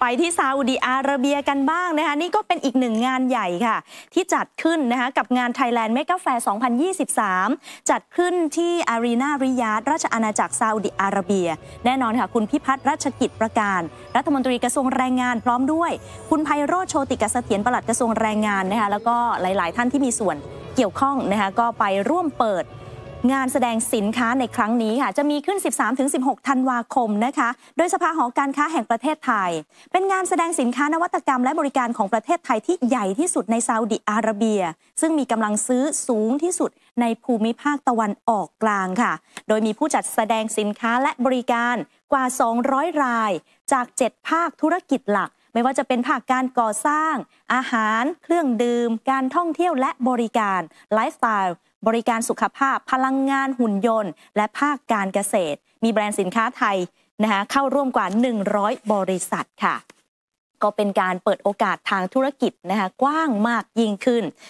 ไปที่ซาอุดีอาระเบียกันบ้างนะคะนี่ก็เป็นอีกหนึ่งงานใหญ่ค่ะ ที่จัดขึ้นนะคะกับงาน Thailand Mega Fair 2023 จัดขึ้นที่อารีนาริยาดราชอาณาจักรซาอุดีอาระเบีย แน่นอนค่ะคุณพิพัฒน์รัชกิจประการรัฐมนตรีกระทรวงแรงงานพร้อมด้วย คุณไพโรธโชติกเสถียรปลัดกระทรวงแรงงานนะคะแล้วก็หลายๆท่านที่มีส่วนเกี่ยวข้องนะคะก็ไปร่วมเปิดงานแสดงสินค้าในครั้งนี้ค่ะ จะมีขึ้น 13-16 ธันวาคมนะคะ โดยสภาหอการค้าแห่งประเทศไทย เป็นงานแสดงสินค้านวัตกรรมและบริการของประเทศไทยที่ใหญ่ที่สุดในซาอุดิอาระเบีย ซึ่งมีกำลังซื้อสูงที่สุดในภูมิภาคตะวันออกกลางค่ะ โดยมีผู้จัดแสดงสินค้าและบริการกว่า 200 รายจาก 7 ภาคธุรกิจหลักไม่ว่าจะเป็นภาคการก่อสร้าง อาหาร เครื่องดื่ม การท่องเที่ยวและบริการ ไลฟ์สไตล์ บริการสุขภาพ พลังงานหุ่นยนต์ และภาคการเกษตร มีแบรนด์สินค้าไทยนะคะเข้าร่วมกว่า 100 บริษัทค่ะ ก็เป็นการเปิดโอกาสทางธุรกิจนะคะกว้างมากยิ่งขึ้น